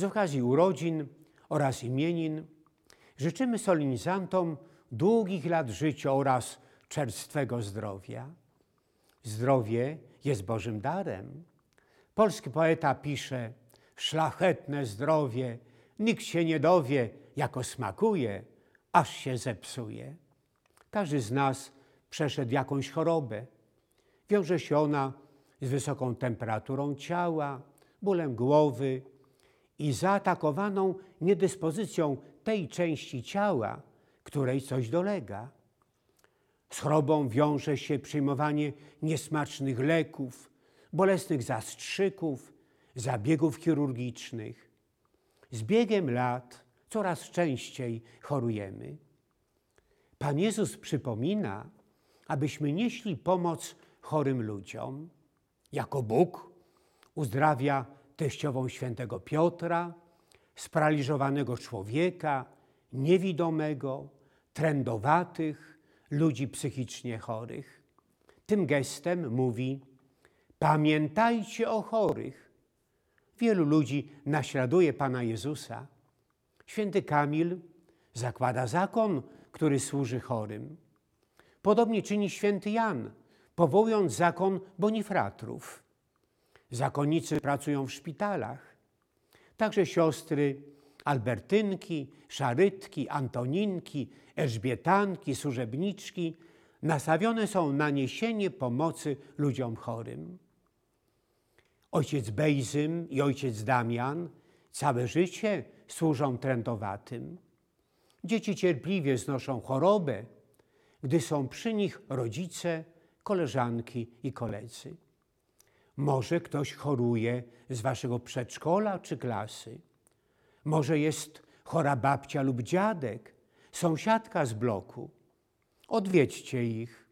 Z okazji urodzin oraz imienin życzymy solenizantom długich lat życia oraz czerstwego zdrowia. Zdrowie jest Bożym darem. Polski poeta pisze: Szlachetne zdrowie, nikt się nie dowie, jako smakuje, aż się zepsuje. Każdy z nas przeszedł jakąś chorobę. Wiąże się ona z wysoką temperaturą ciała, bólem głowy, i zaatakowaną niedyspozycją tej części ciała, której coś dolega. Z chorobą wiąże się przyjmowanie niesmacznych leków, bolesnych zastrzyków, zabiegów chirurgicznych. Z biegiem lat coraz częściej chorujemy. Pan Jezus przypomina, abyśmy nieśli pomoc chorym ludziom. Jako Bóg uzdrawia teściową świętego Piotra, sparaliżowanego człowieka, niewidomego, trędowatych, ludzi psychicznie chorych. Tym gestem mówi: Pamiętajcie o chorych. Wielu ludzi naśladuje Pana Jezusa. Święty Kamil zakłada zakon, który służy chorym. Podobnie czyni święty Jan, powołując zakon bonifratrów. Zakonnicy pracują w szpitalach. Także siostry Albertynki, Szarytki, Antoninki, Elżbietanki, Służebniczki nastawione są na niesienie pomocy ludziom chorym. Ojciec Bejzym i ojciec Damian całe życie służą trędowatym. Dzieci cierpliwie znoszą chorobę, gdy są przy nich rodzice, koleżanki i koledzy. Może ktoś choruje z waszego przedszkola czy klasy. Może jest chora babcia lub dziadek, sąsiadka z bloku. Odwiedźcie ich.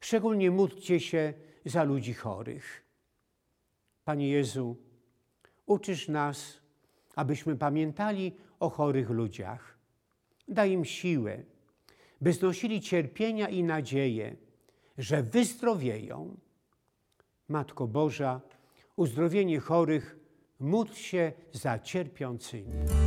Szczególnie módlcie się za ludzi chorych. Panie Jezu, uczysz nas, abyśmy pamiętali o chorych ludziach. Daj im siłę, by znosili cierpienia i nadzieję, że wyzdrowieją. Matko Boża, uzdrowienie chorych, módl się za cierpiącymi.